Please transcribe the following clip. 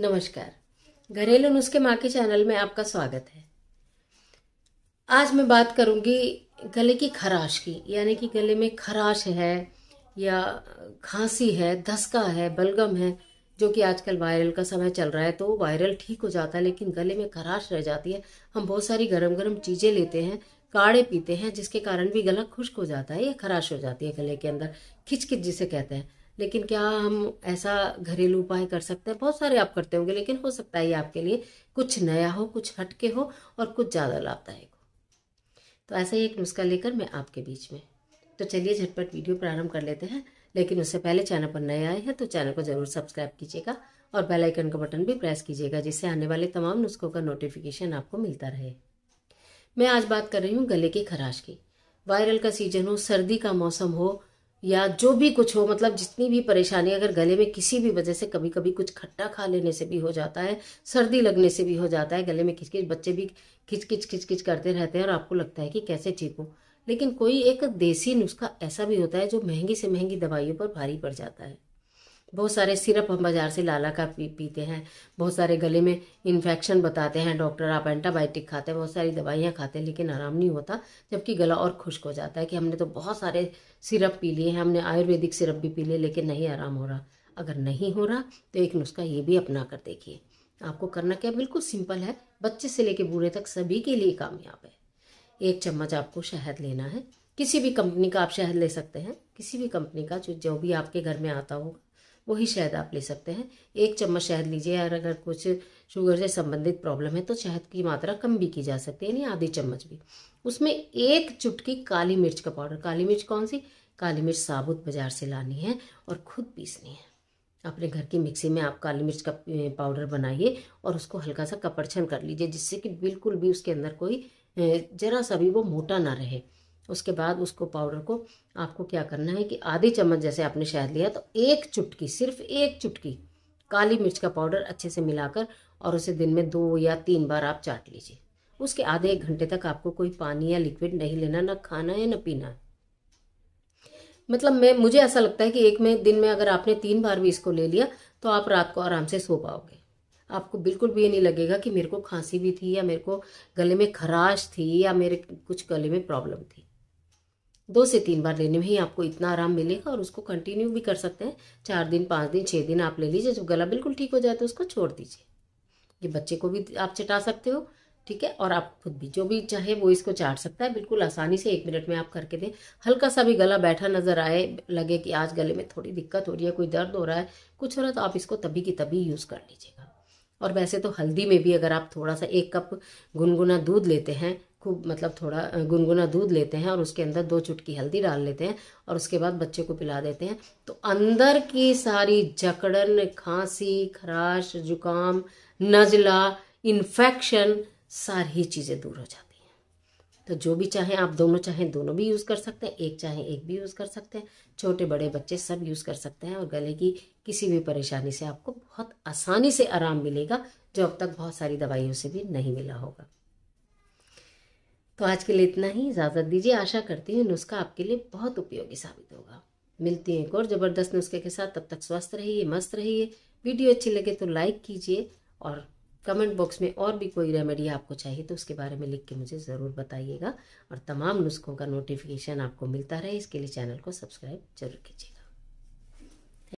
नमस्कार घरेलू नुस्खे माँ के चैनल में आपका स्वागत है आज मैं बात करूँगी गले की खराश की यानी कि गले में खराश है या खांसी है धसका है बलगम है जो कि आजकल वायरल का समय चल रहा है तो वायरल ठीक हो जाता है लेकिन गले में खराश रह जाती है हम बहुत सारी गर्म गर्म चीज़ें लेते हैं काढ़े पीते हैं जिसके कारण भी गला खुश्क हो जाता है या खराश हो जाती है गले के अंदर खिचखिच जिसे कहते हैं लेकिन क्या हम ऐसा घरेलू उपाय कर सकते हैं बहुत सारे आप करते होंगे लेकिन हो सकता है ये आपके लिए कुछ नया हो कुछ हटके हो और कुछ ज़्यादा लाभदायक हो तो ऐसा ही एक नुस्खा लेकर मैं आपके बीच में तो चलिए झटपट वीडियो प्रारंभ कर लेते हैं लेकिन उससे पहले चैनल पर नए आए हैं तो चैनल को ज़रूर सब्सक्राइब कीजिएगा और बेल आइकन का बटन भी प्रेस कीजिएगा जिससे आने वाले तमाम नुस्खों का नोटिफिकेशन आपको मिलता रहे मैं आज बात कर रही हूँ गले की खराश की वायरल का सीजन हो सर्दी का मौसम हो या जो भी कुछ हो मतलब जितनी भी परेशानी अगर गले में किसी भी वजह से कभी कभी कुछ खट्टा खा लेने से भी हो जाता है सर्दी लगने से भी हो जाता है गले में खिचकिच बच्चे भी खिचकिच खिचकिच करते रहते हैं और आपको लगता है कि कैसे ठीक हो लेकिन कोई एक देसी नुस्खा ऐसा भी होता है जो महंगी से महंगी दवाइयों पर भारी पड़ जाता है बहुत सारे सिरप हम बाज़ार से लाला का पी, पीते हैं बहुत सारे गले में इन्फेक्शन बताते हैं डॉक्टर आप एंटीबायोटिक खाते हैं बहुत सारी दवाइयाँ खाते हैं लेकिन आराम नहीं होता जबकि गला और खुश्क हो जाता है कि हमने तो बहुत सारे सिरप पी लिए हैं हमने आयुर्वेदिक सिरप भी पी लिए लेकिन नहीं आराम हो रहा अगर नहीं हो रहा तो एक नुस्खा ये भी अपना कर देखिए आपको करना क्या बिल्कुल सिंपल है बच्चे से लेके बूढ़े तक सभी के लिए कामयाब है एक चम्मच आपको शहद लेना है किसी भी कंपनी का आप शहद ले सकते हैं किसी भी कंपनी का जो जो भी आपके घर में आता होगा वही शहद आप ले सकते हैं एक चम्मच शहद लीजिए और अगर कुछ शुगर से संबंधित प्रॉब्लम है तो शहद की मात्रा कम भी की जा सकती है यानी आधी चम्मच भी उसमें एक चुटकी काली मिर्च का पाउडर काली मिर्च कौन सी काली मिर्च साबुत बाजार से लानी है और खुद पीसनी है अपने घर की मिक्सी में आप काली मिर्च का पाउडर बनाइए और उसको हल्का सा कपड़छन कर लीजिए जिससे कि बिल्कुल भी उसके अंदर कोई जरा सा भी वो मोटा ना रहे उसके बाद उसको पाउडर को आपको क्या करना है कि आधी चम्मच जैसे आपने शहद लिया तो एक चुटकी सिर्फ एक चुटकी काली मिर्च का पाउडर अच्छे से मिलाकर और उसे दिन में दो या तीन बार आप चाट लीजिए उसके आधे एक घंटे तक आपको कोई पानी या लिक्विड नहीं लेना ना खाना है ना पीना है मतलब मैं मुझे ऐसा लगता है कि एक में दिन में अगर आपने तीन बार भी इसको ले लिया तो आप रात को आराम से सो पाओगे आपको बिल्कुल भी ये नहीं लगेगा कि मेरे को खांसी भी थी या मेरे को गले में खराश थी या मेरे कुछ गले में प्रॉब्लम थी दो से तीन बार लेने में ही आपको इतना आराम मिलेगा और उसको कंटिन्यू भी कर सकते हैं चार दिन पाँच दिन छः दिन आप ले लीजिए जब गला बिल्कुल ठीक हो जाए तो उसको छोड़ दीजिए ये बच्चे को भी आप चटा सकते हो ठीक है और आप खुद भी जो भी चाहे वो इसको चाट सकता है बिल्कुल आसानी से एक मिनट में आप करके दें हल्का सा भी गला बैठा नज़र आए लगे कि आज गले में थोड़ी दिक्कत हो रही है कोई दर्द हो रहा है कुछ हो रहा है तो आप इसको तभी की तभी यूज़ कर लीजिएगा और वैसे तो हल्दी में भी अगर आप थोड़ा सा एक कप गुनगुना दूध लेते हैं खूब मतलब थोड़ा गुनगुना दूध लेते हैं और उसके अंदर दो चुटकी हल्दी डाल लेते हैं और उसके बाद बच्चे को पिला देते हैं तो अंदर की सारी जकड़न खांसी खराश जुकाम नजला इन्फेक्शन सारी चीज़ें दूर हो जाती हैं तो जो भी चाहें आप दोनों चाहें दोनों भी यूज़ कर सकते हैं एक चाहें एक भी यूज़ कर सकते हैं छोटे बड़े बच्चे सब यूज़ कर सकते हैं और गले की किसी भी परेशानी से आपको बहुत आसानी से आराम मिलेगा जो अब तक बहुत सारी दवाइयों से भी नहीं मिला होगा तो आज के लिए इतना ही इजाज़त दीजिए आशा करती हूँ नुस्खा आपके लिए बहुत उपयोगी साबित होगा मिलती है एक और ज़बरदस्त नुस्खे के साथ तब तक स्वस्थ रहिए मस्त रहिए वीडियो अच्छी लगे तो लाइक कीजिए और कमेंट बॉक्स में और भी कोई रेमेडी आपको चाहिए तो उसके बारे में लिख के मुझे ज़रूर बताइएगा और तमाम नुस्खों का नोटिफिकेशन आपको मिलता रहे इसके लिए चैनल को सब्सक्राइब जरूर कीजिए